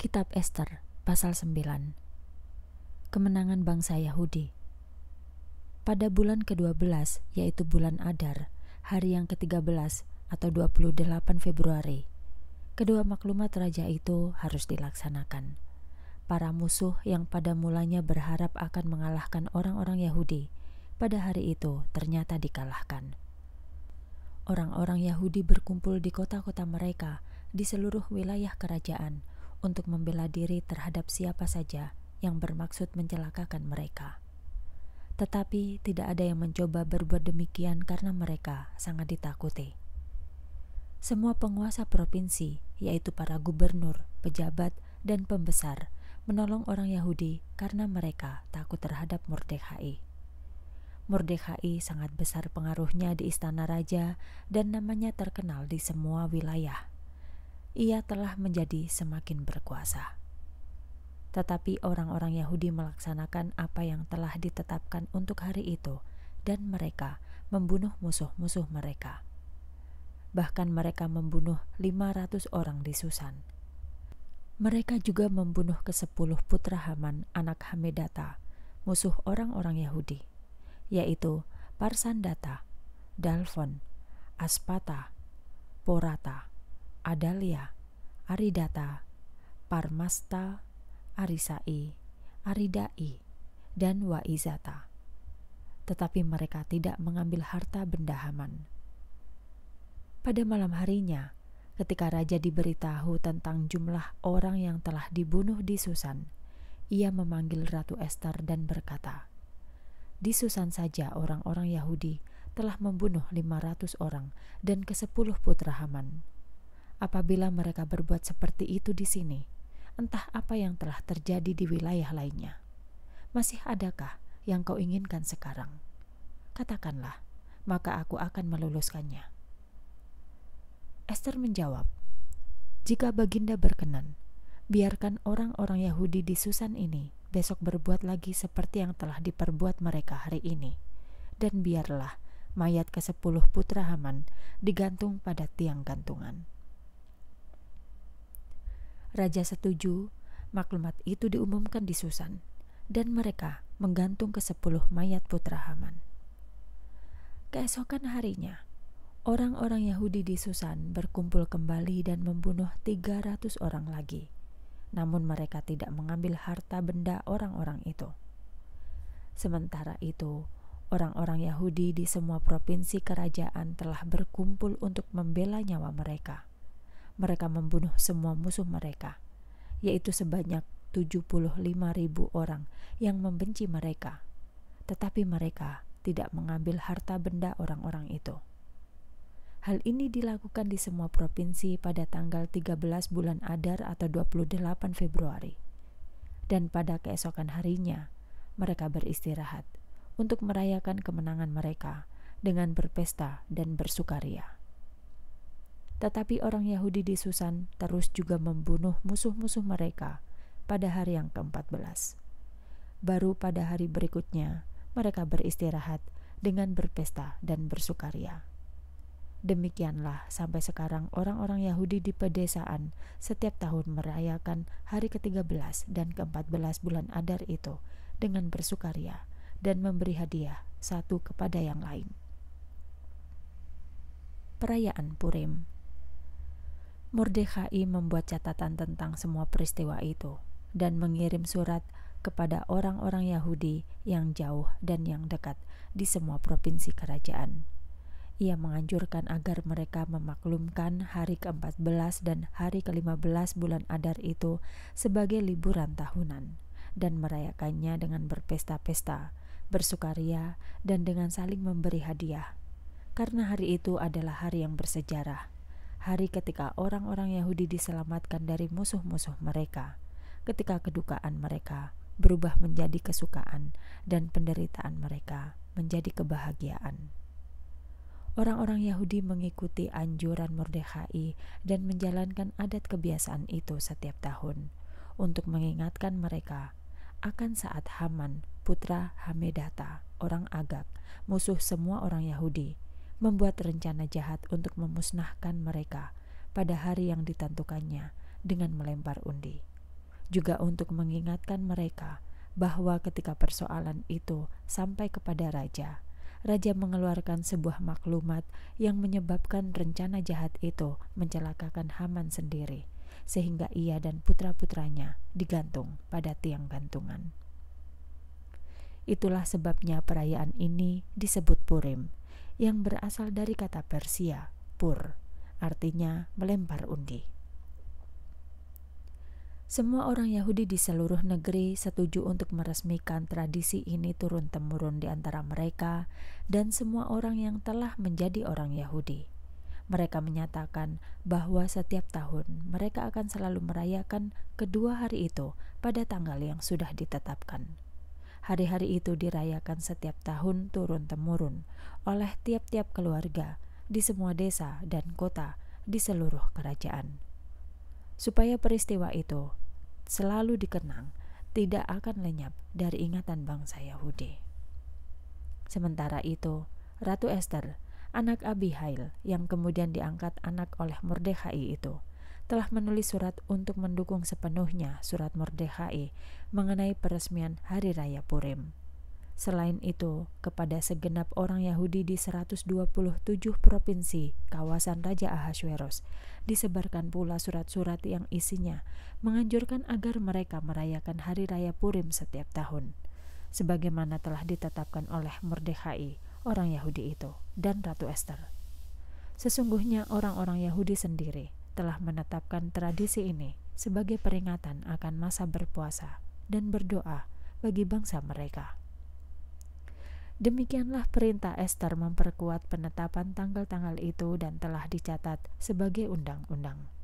Kitab Esther, pasal 9. Kemenangan bangsa Yahudi. Pada bulan ke-12, yaitu bulan Adar, hari yang ke-13 atau 28 Februari, kedua maklumat raja itu harus dilaksanakan. Para musuh yang pada mulanya berharap akan mengalahkan orang-orang Yahudi, pada hari itu ternyata dikalahkan. Orang-orang Yahudi berkumpul di kota-kota mereka di seluruh wilayah kerajaan untuk membela diri terhadap siapa saja yang bermaksud mencelakakan mereka. Tetapi tidak ada yang mencoba berbuat demikian karena mereka sangat ditakuti. Semua penguasa provinsi, yaitu para gubernur, pejabat, dan pembesar, menolong orang Yahudi karena mereka takut terhadap Mordekhai. Mordekhai sangat besar pengaruhnya di istana raja dan namanya terkenal di semua wilayah ia telah menjadi semakin berkuasa. Tetapi orang-orang Yahudi melaksanakan apa yang telah ditetapkan untuk hari itu, dan mereka membunuh musuh-musuh mereka. Bahkan mereka membunuh 500 orang di Susan. Mereka juga membunuh kesepuluh putra Haman anak Hamedata, musuh orang-orang Yahudi, yaitu Parsandata, Dalfon, Aspata, Porata, Adalia, Aridata, Parmasta, Arisai, Aridai, dan Waizata. Tetapi mereka tidak mengambil harta benda Haman. Pada malam harinya, ketika raja diberitahu tentang jumlah orang yang telah dibunuh di Susan, ia memanggil Ratu Esther dan berkata, "Di Susan saja orang-orang Yahudi telah membunuh 500 orang dan kesepuluh putra Haman." Apabila mereka berbuat seperti itu di sini, entah apa yang telah terjadi di wilayah lainnya. Masih adakah yang kau inginkan sekarang? Katakanlah, maka aku akan meluluskannya. Esther menjawab, "Jika Baginda berkenan, biarkan orang-orang Yahudi di Susan ini besok berbuat lagi seperti yang telah diperbuat mereka hari ini, dan biarlah mayat ke-10 putra Haman digantung pada tiang gantungan." Raja setuju, maklumat itu diumumkan di Susan, dan mereka menggantung ke sepuluh mayat putra Haman. Keesokan harinya, orang-orang Yahudi di Susan berkumpul kembali dan membunuh 300 orang lagi. Namun mereka tidak mengambil harta benda orang-orang itu. Sementara itu, orang-orang Yahudi di semua provinsi kerajaan telah berkumpul untuk membela nyawa mereka mereka membunuh semua musuh mereka, yaitu sebanyak 75.000 orang yang membenci mereka. Tetapi mereka tidak mengambil harta benda orang-orang itu. Hal ini dilakukan di semua provinsi pada tanggal 13 bulan Adar atau 28 Februari. Dan pada keesokan harinya, mereka beristirahat untuk merayakan kemenangan mereka dengan berpesta dan bersukaria. Tetapi orang Yahudi di Susan terus juga membunuh musuh-musuh mereka pada hari yang ke-14. Baru pada hari berikutnya, mereka beristirahat dengan berpesta dan bersukaria. Demikianlah sampai sekarang orang-orang Yahudi di pedesaan setiap tahun merayakan hari ke-13 dan ke-14 bulan Adar itu dengan bersukaria dan memberi hadiah satu kepada yang lain. Perayaan Purim Mordekhai membuat catatan tentang semua peristiwa itu dan mengirim surat kepada orang-orang Yahudi yang jauh dan yang dekat di semua provinsi kerajaan. Ia menganjurkan agar mereka memaklumkan hari ke-14 dan hari ke-15 bulan Adar itu sebagai liburan tahunan dan merayakannya dengan berpesta-pesta, bersukaria, dan dengan saling memberi hadiah. Karena hari itu adalah hari yang bersejarah hari ketika orang-orang Yahudi diselamatkan dari musuh-musuh mereka, ketika kedukaan mereka berubah menjadi kesukaan dan penderitaan mereka menjadi kebahagiaan. Orang-orang Yahudi mengikuti anjuran Mordekhai dan menjalankan adat kebiasaan itu setiap tahun untuk mengingatkan mereka akan saat Haman, putra Hamedata, orang Agak, musuh semua orang Yahudi, membuat rencana jahat untuk memusnahkan mereka pada hari yang ditentukannya dengan melempar undi. Juga untuk mengingatkan mereka bahwa ketika persoalan itu sampai kepada raja, raja mengeluarkan sebuah maklumat yang menyebabkan rencana jahat itu mencelakakan Haman sendiri, sehingga ia dan putra-putranya digantung pada tiang gantungan. Itulah sebabnya perayaan ini disebut Purim, yang berasal dari kata Persia, pur, artinya melempar undi. Semua orang Yahudi di seluruh negeri setuju untuk meresmikan tradisi ini turun-temurun di antara mereka dan semua orang yang telah menjadi orang Yahudi. Mereka menyatakan bahwa setiap tahun mereka akan selalu merayakan kedua hari itu pada tanggal yang sudah ditetapkan. Hari-hari itu dirayakan setiap tahun turun-temurun oleh tiap-tiap keluarga di semua desa dan kota di seluruh kerajaan. Supaya peristiwa itu selalu dikenang, tidak akan lenyap dari ingatan bangsa Yahudi. Sementara itu, Ratu Esther, anak Abihail yang kemudian diangkat anak oleh Mordekhai itu, telah menulis surat untuk mendukung sepenuhnya surat Mordehai mengenai peresmian Hari Raya Purim. Selain itu, kepada segenap orang Yahudi di 127 provinsi kawasan Raja Ahasuerus, disebarkan pula surat-surat yang isinya menganjurkan agar mereka merayakan Hari Raya Purim setiap tahun, sebagaimana telah ditetapkan oleh Mordekhai, orang Yahudi itu, dan Ratu Esther. Sesungguhnya orang-orang Yahudi sendiri telah menetapkan tradisi ini sebagai peringatan akan masa berpuasa dan berdoa bagi bangsa mereka. Demikianlah perintah Esther memperkuat penetapan tanggal-tanggal itu dan telah dicatat sebagai undang-undang.